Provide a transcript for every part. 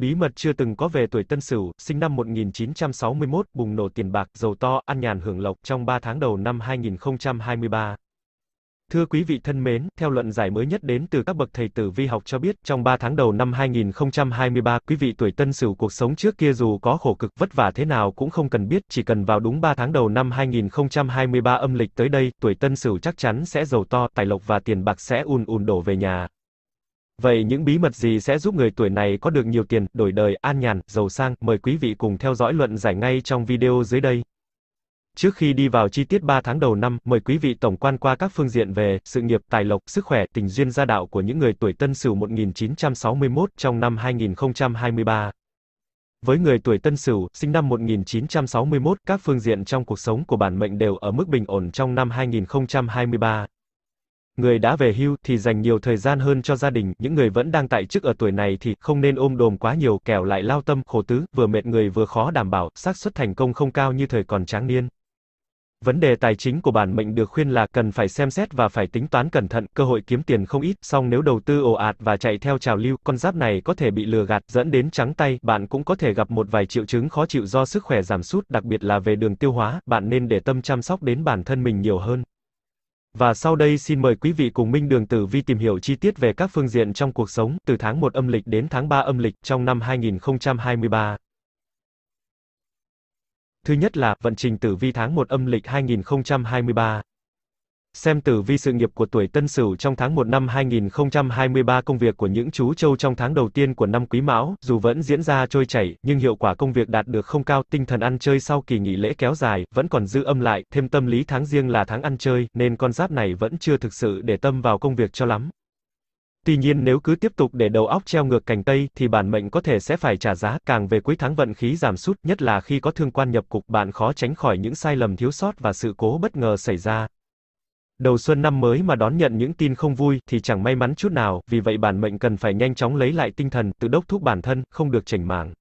Bí mật chưa từng có về tuổi Tân Sửu, sinh năm 1961, bùng nổ tiền bạc, giàu to, ăn nhàn hưởng lộc trong 3 tháng đầu năm 2023. Thưa quý vị thân mến, theo luận giải mới nhất đến từ các bậc thầy tử vi học cho biết, trong 3 tháng đầu năm 2023, quý vị tuổi Tân Sửu cuộc sống trước kia dù có khổ cực vất vả thế nào cũng không cần biết, chỉ cần vào đúng 3 tháng đầu năm 2023 âm lịch tới đây, tuổi Tân Sửu chắc chắn sẽ giàu to, tài lộc và tiền bạc sẽ ùn ùn đổ về nhà. Vậy những bí mật gì sẽ giúp người tuổi này có được nhiều tiền, đổi đời, an nhàn, giàu sang? Mời quý vị cùng theo dõi luận giải ngay trong video dưới đây. Trước khi đi vào chi tiết 3 tháng đầu năm, mời quý vị tổng quan qua các phương diện về sự nghiệp, tài lộc, sức khỏe, tình duyên gia đạo của những người tuổi Tân Sửu 1961 trong năm 2023. Với người tuổi Tân Sửu, sinh năm 1961, các phương diện trong cuộc sống của bản mệnh đều ở mức bình ổn trong năm 2023. Người đã về hưu thì dành nhiều thời gian hơn cho gia đình, những người vẫn đang tại chức ở tuổi này thì không nên ôm đồm quá nhiều, kẻo lại lao tâm khổ tứ, vừa mệt người vừa khó đảm bảo, xác suất thành công không cao như thời còn tráng niên. Vấn đề tài chính của bản mệnh được khuyên là cần phải xem xét và phải tính toán cẩn thận, cơ hội kiếm tiền không ít, song nếu đầu tư ồ ạt và chạy theo trào lưu, con giáp này có thể bị lừa gạt, dẫn đến trắng tay, bạn cũng có thể gặp một vài triệu chứng khó chịu do sức khỏe giảm sút, đặc biệt là về đường tiêu hóa, bạn nên để tâm chăm sóc đến bản thân mình nhiều hơn. Và sau đây xin mời quý vị cùng Minh Đường Tử Vi tìm hiểu chi tiết về các phương diện trong cuộc sống từ tháng 1 âm lịch đến tháng 3 âm lịch trong năm 2023. Thứ nhất là vận trình tử vi tháng 1 âm lịch 2023. Xem tử vi sự nghiệp của tuổi Tân Sửu trong tháng 1 năm 2023 công việc của những chú trâu trong tháng đầu tiên của năm Quý Mão, dù vẫn diễn ra trôi chảy, nhưng hiệu quả công việc đạt được không cao, tinh thần ăn chơi sau kỳ nghỉ lễ kéo dài, vẫn còn dư âm lại, thêm tâm lý tháng riêng là tháng ăn chơi, nên con giáp này vẫn chưa thực sự để tâm vào công việc cho lắm. Tuy nhiên nếu cứ tiếp tục để đầu óc treo ngược cành tây thì bản mệnh có thể sẽ phải trả giá, càng về cuối tháng vận khí giảm sút, nhất là khi có thương quan nhập cục, bạn khó tránh khỏi những sai lầm thiếu sót và sự cố bất ngờ xảy ra. Đầu xuân năm mới mà đón nhận những tin không vui thì chẳng may mắn chút nào, vì vậy bản mệnh cần phải nhanh chóng lấy lại tinh thần, tự đốc thúc bản thân, không được chảnh mảng.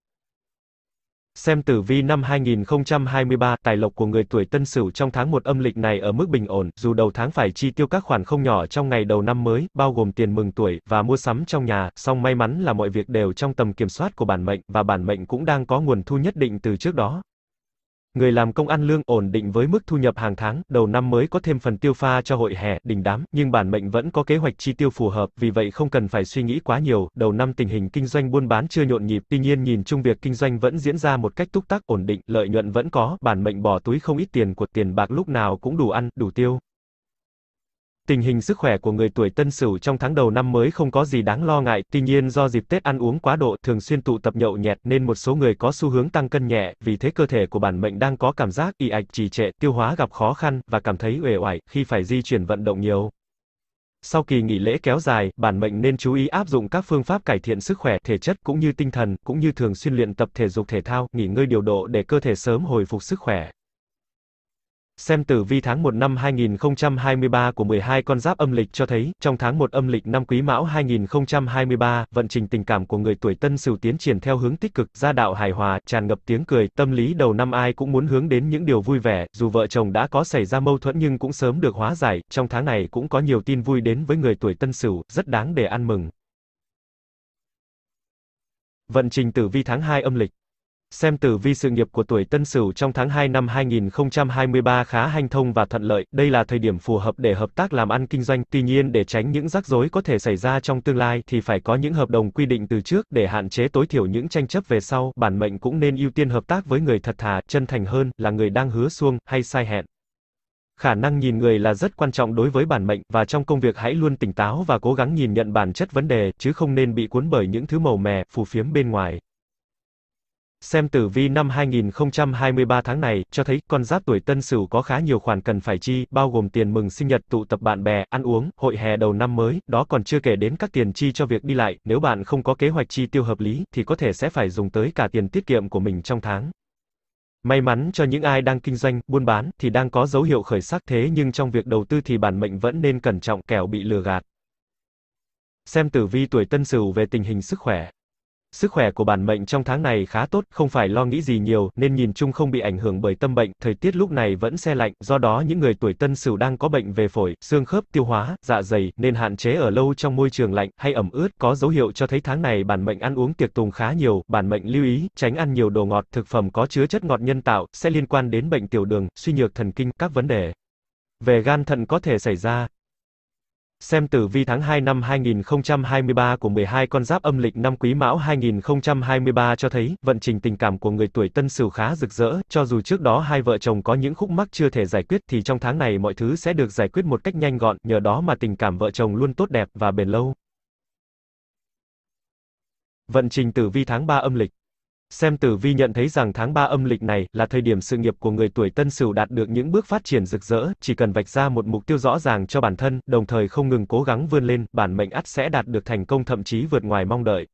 Xem tử vi năm 2023, tài lộc của người tuổi Tân Sửu trong tháng 1 âm lịch này ở mức bình ổn, dù đầu tháng phải chi tiêu các khoản không nhỏ trong ngày đầu năm mới, bao gồm tiền mừng tuổi và mua sắm trong nhà, song may mắn là mọi việc đều trong tầm kiểm soát của bản mệnh và bản mệnh cũng đang có nguồn thu nhất định từ trước đó. Người làm công ăn lương ổn định với mức thu nhập hàng tháng, đầu năm mới có thêm phần tiêu pha cho hội hè, đình đám, nhưng bản mệnh vẫn có kế hoạch chi tiêu phù hợp, vì vậy không cần phải suy nghĩ quá nhiều. Đầu năm tình hình kinh doanh buôn bán chưa nhộn nhịp, tuy nhiên nhìn chung việc kinh doanh vẫn diễn ra một cách túc tắc ổn định, lợi nhuận vẫn có, bản mệnh bỏ túi không ít tiền của tiền bạc lúc nào cũng đủ ăn, đủ tiêu. Tình hình sức khỏe của người tuổi Tân Sửu trong tháng đầu năm mới không có gì đáng lo ngại, tuy nhiên do dịp Tết ăn uống quá độ, thường xuyên tụ tập nhậu nhẹt nên một số người có xu hướng tăng cân nhẹ, vì thế cơ thể của bản mệnh đang có cảm giác ì ạch trì trệ, tiêu hóa gặp khó khăn và cảm thấy uể oải khi phải di chuyển vận động nhiều. Sau kỳ nghỉ lễ kéo dài, bản mệnh nên chú ý áp dụng các phương pháp cải thiện sức khỏe, thể chất cũng như tinh thần, cũng như thường xuyên luyện tập thể dục thể thao, nghỉ ngơi điều độ để cơ thể sớm hồi phục sức khỏe. Xem tử vi tháng 1 năm 2023 của 12 con giáp âm lịch cho thấy, trong tháng 1 âm lịch năm Quý Mão 2023, vận trình tình cảm của người tuổi Tân Sửu tiến triển theo hướng tích cực, gia đạo hài hòa, tràn ngập tiếng cười, tâm lý đầu năm ai cũng muốn hướng đến những điều vui vẻ, dù vợ chồng đã có xảy ra mâu thuẫn nhưng cũng sớm được hóa giải, trong tháng này cũng có nhiều tin vui đến với người tuổi Tân Sửu, rất đáng để ăn mừng. Vận trình tử vi tháng 2 âm lịch Xem tử vi sự nghiệp của tuổi Tân Sửu trong tháng 2 năm 2023 khá hanh thông và thuận lợi, đây là thời điểm phù hợp để hợp tác làm ăn kinh doanh, tuy nhiên để tránh những rắc rối có thể xảy ra trong tương lai thì phải có những hợp đồng quy định từ trước để hạn chế tối thiểu những tranh chấp về sau, bản mệnh cũng nên ưu tiên hợp tác với người thật thà, chân thành hơn, là người đang hứa xuông hay sai hẹn. Khả năng nhìn người là rất quan trọng đối với bản mệnh, và trong công việc hãy luôn tỉnh táo và cố gắng nhìn nhận bản chất vấn đề, chứ không nên bị cuốn bởi những thứ màu mè, phù phiếm bên ngoài. Xem tử vi năm 2023 tháng này, cho thấy, con giáp tuổi tân sửu có khá nhiều khoản cần phải chi, bao gồm tiền mừng sinh nhật, tụ tập bạn bè, ăn uống, hội hè đầu năm mới, đó còn chưa kể đến các tiền chi cho việc đi lại, nếu bạn không có kế hoạch chi tiêu hợp lý, thì có thể sẽ phải dùng tới cả tiền tiết kiệm của mình trong tháng. May mắn cho những ai đang kinh doanh, buôn bán, thì đang có dấu hiệu khởi sắc thế nhưng trong việc đầu tư thì bản mệnh vẫn nên cẩn trọng kẻo bị lừa gạt. Xem tử vi tuổi tân sửu về tình hình sức khỏe. Sức khỏe của bản mệnh trong tháng này khá tốt, không phải lo nghĩ gì nhiều, nên nhìn chung không bị ảnh hưởng bởi tâm bệnh, thời tiết lúc này vẫn xe lạnh, do đó những người tuổi tân sửu đang có bệnh về phổi, xương khớp, tiêu hóa, dạ dày, nên hạn chế ở lâu trong môi trường lạnh, hay ẩm ướt, có dấu hiệu cho thấy tháng này bản mệnh ăn uống tiệc tùng khá nhiều, bản mệnh lưu ý, tránh ăn nhiều đồ ngọt, thực phẩm có chứa chất ngọt nhân tạo, sẽ liên quan đến bệnh tiểu đường, suy nhược thần kinh, các vấn đề về gan thận có thể xảy ra, Xem tử vi tháng 2 năm 2023 của 12 con giáp âm lịch năm Quý Mão 2023 cho thấy, vận trình tình cảm của người tuổi Tân Sửu khá rực rỡ, cho dù trước đó hai vợ chồng có những khúc mắc chưa thể giải quyết thì trong tháng này mọi thứ sẽ được giải quyết một cách nhanh gọn, nhờ đó mà tình cảm vợ chồng luôn tốt đẹp và bền lâu. Vận trình tử vi tháng 3 âm lịch Xem tử vi nhận thấy rằng tháng 3 âm lịch này là thời điểm sự nghiệp của người tuổi Tân Sửu đạt được những bước phát triển rực rỡ, chỉ cần vạch ra một mục tiêu rõ ràng cho bản thân, đồng thời không ngừng cố gắng vươn lên, bản mệnh ắt sẽ đạt được thành công thậm chí vượt ngoài mong đợi.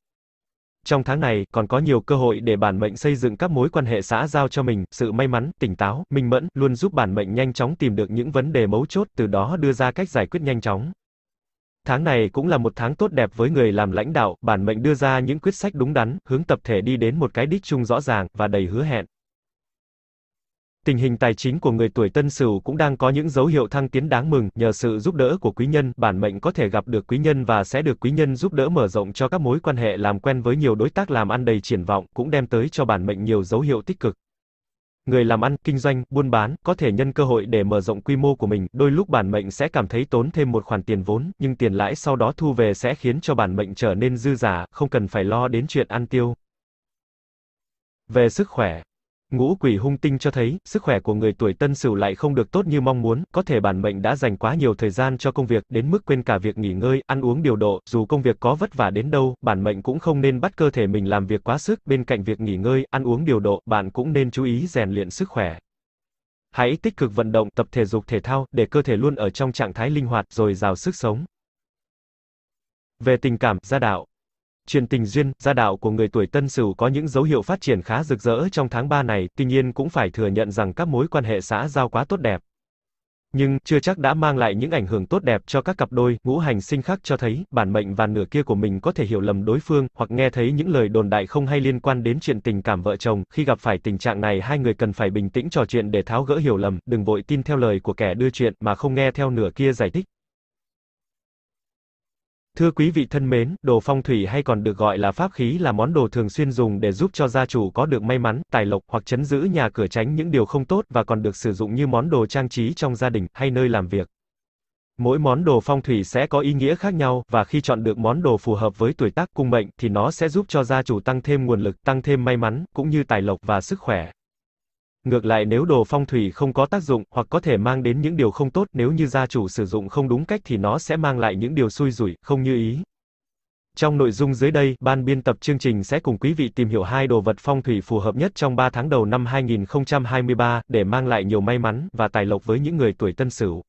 Trong tháng này, còn có nhiều cơ hội để bản mệnh xây dựng các mối quan hệ xã giao cho mình, sự may mắn, tỉnh táo, minh mẫn luôn giúp bản mệnh nhanh chóng tìm được những vấn đề mấu chốt, từ đó đưa ra cách giải quyết nhanh chóng. Tháng này cũng là một tháng tốt đẹp với người làm lãnh đạo, bản mệnh đưa ra những quyết sách đúng đắn, hướng tập thể đi đến một cái đích chung rõ ràng và đầy hứa hẹn. Tình hình tài chính của người tuổi Tân Sửu cũng đang có những dấu hiệu thăng tiến đáng mừng, nhờ sự giúp đỡ của quý nhân, bản mệnh có thể gặp được quý nhân và sẽ được quý nhân giúp đỡ mở rộng cho các mối quan hệ làm quen với nhiều đối tác làm ăn đầy triển vọng, cũng đem tới cho bản mệnh nhiều dấu hiệu tích cực. Người làm ăn, kinh doanh, buôn bán có thể nhân cơ hội để mở rộng quy mô của mình, đôi lúc bản mệnh sẽ cảm thấy tốn thêm một khoản tiền vốn, nhưng tiền lãi sau đó thu về sẽ khiến cho bản mệnh trở nên dư giả, không cần phải lo đến chuyện ăn tiêu. Về sức khỏe Ngũ quỷ hung tinh cho thấy, sức khỏe của người tuổi tân sửu lại không được tốt như mong muốn, có thể bản mệnh đã dành quá nhiều thời gian cho công việc, đến mức quên cả việc nghỉ ngơi, ăn uống điều độ, dù công việc có vất vả đến đâu, bản mệnh cũng không nên bắt cơ thể mình làm việc quá sức, bên cạnh việc nghỉ ngơi, ăn uống điều độ, bạn cũng nên chú ý rèn luyện sức khỏe. Hãy tích cực vận động, tập thể dục thể thao, để cơ thể luôn ở trong trạng thái linh hoạt, rồi giàu sức sống. Về tình cảm, gia đạo Truyền tình duyên, gia đạo của người tuổi Tân Sửu có những dấu hiệu phát triển khá rực rỡ trong tháng 3 này, tuy nhiên cũng phải thừa nhận rằng các mối quan hệ xã giao quá tốt đẹp. Nhưng, chưa chắc đã mang lại những ảnh hưởng tốt đẹp cho các cặp đôi, ngũ hành sinh khắc cho thấy, bản mệnh và nửa kia của mình có thể hiểu lầm đối phương, hoặc nghe thấy những lời đồn đại không hay liên quan đến chuyện tình cảm vợ chồng, khi gặp phải tình trạng này hai người cần phải bình tĩnh trò chuyện để tháo gỡ hiểu lầm, đừng vội tin theo lời của kẻ đưa chuyện mà không nghe theo nửa kia giải thích. Thưa quý vị thân mến, đồ phong thủy hay còn được gọi là pháp khí là món đồ thường xuyên dùng để giúp cho gia chủ có được may mắn, tài lộc hoặc chấn giữ nhà cửa tránh những điều không tốt và còn được sử dụng như món đồ trang trí trong gia đình hay nơi làm việc. Mỗi món đồ phong thủy sẽ có ý nghĩa khác nhau và khi chọn được món đồ phù hợp với tuổi tác cung mệnh thì nó sẽ giúp cho gia chủ tăng thêm nguồn lực, tăng thêm may mắn cũng như tài lộc và sức khỏe. Ngược lại nếu đồ phong thủy không có tác dụng, hoặc có thể mang đến những điều không tốt, nếu như gia chủ sử dụng không đúng cách thì nó sẽ mang lại những điều xui rủi, không như ý. Trong nội dung dưới đây, ban biên tập chương trình sẽ cùng quý vị tìm hiểu hai đồ vật phong thủy phù hợp nhất trong 3 tháng đầu năm 2023 để mang lại nhiều may mắn và tài lộc với những người tuổi Tân Sửu.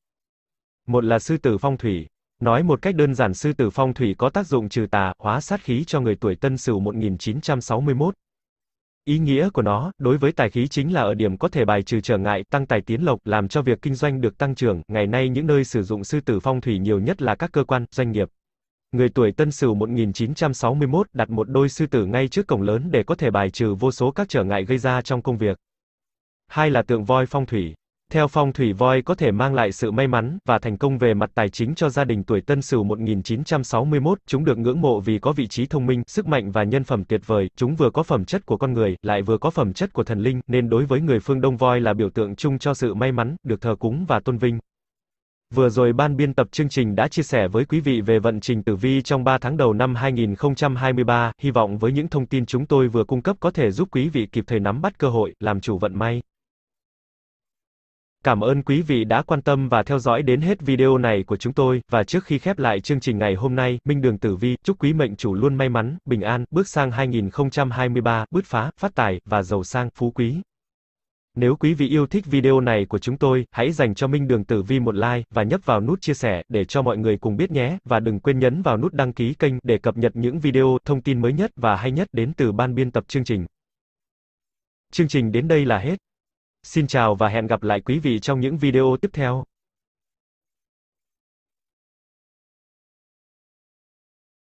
Một là sư tử phong thủy. Nói một cách đơn giản sư tử phong thủy có tác dụng trừ tà, hóa sát khí cho người tuổi Tân Sửu 1961. Ý nghĩa của nó, đối với tài khí chính là ở điểm có thể bài trừ trở ngại, tăng tài tiến lộc, làm cho việc kinh doanh được tăng trưởng. Ngày nay những nơi sử dụng sư tử phong thủy nhiều nhất là các cơ quan, doanh nghiệp. Người tuổi Tân Sửu 1961 đặt một đôi sư tử ngay trước cổng lớn để có thể bài trừ vô số các trở ngại gây ra trong công việc. Hai là tượng voi phong thủy. Theo phong thủy voi có thể mang lại sự may mắn và thành công về mặt tài chính cho gia đình tuổi Tân Sửu 1961, chúng được ngưỡng mộ vì có vị trí thông minh, sức mạnh và nhân phẩm tuyệt vời, chúng vừa có phẩm chất của con người, lại vừa có phẩm chất của thần linh, nên đối với người phương Đông voi là biểu tượng chung cho sự may mắn, được thờ cúng và tôn vinh. Vừa rồi ban biên tập chương trình đã chia sẻ với quý vị về vận trình tử vi trong 3 tháng đầu năm 2023, hy vọng với những thông tin chúng tôi vừa cung cấp có thể giúp quý vị kịp thời nắm bắt cơ hội, làm chủ vận may. Cảm ơn quý vị đã quan tâm và theo dõi đến hết video này của chúng tôi, và trước khi khép lại chương trình ngày hôm nay, Minh Đường Tử Vi, chúc quý mệnh chủ luôn may mắn, bình an, bước sang 2023, bứt phá, phát tài, và giàu sang, phú quý. Nếu quý vị yêu thích video này của chúng tôi, hãy dành cho Minh Đường Tử Vi một like, và nhấp vào nút chia sẻ, để cho mọi người cùng biết nhé, và đừng quên nhấn vào nút đăng ký kênh, để cập nhật những video, thông tin mới nhất, và hay nhất đến từ ban biên tập chương trình. Chương trình đến đây là hết. Xin chào và hẹn gặp lại quý vị trong những video tiếp theo.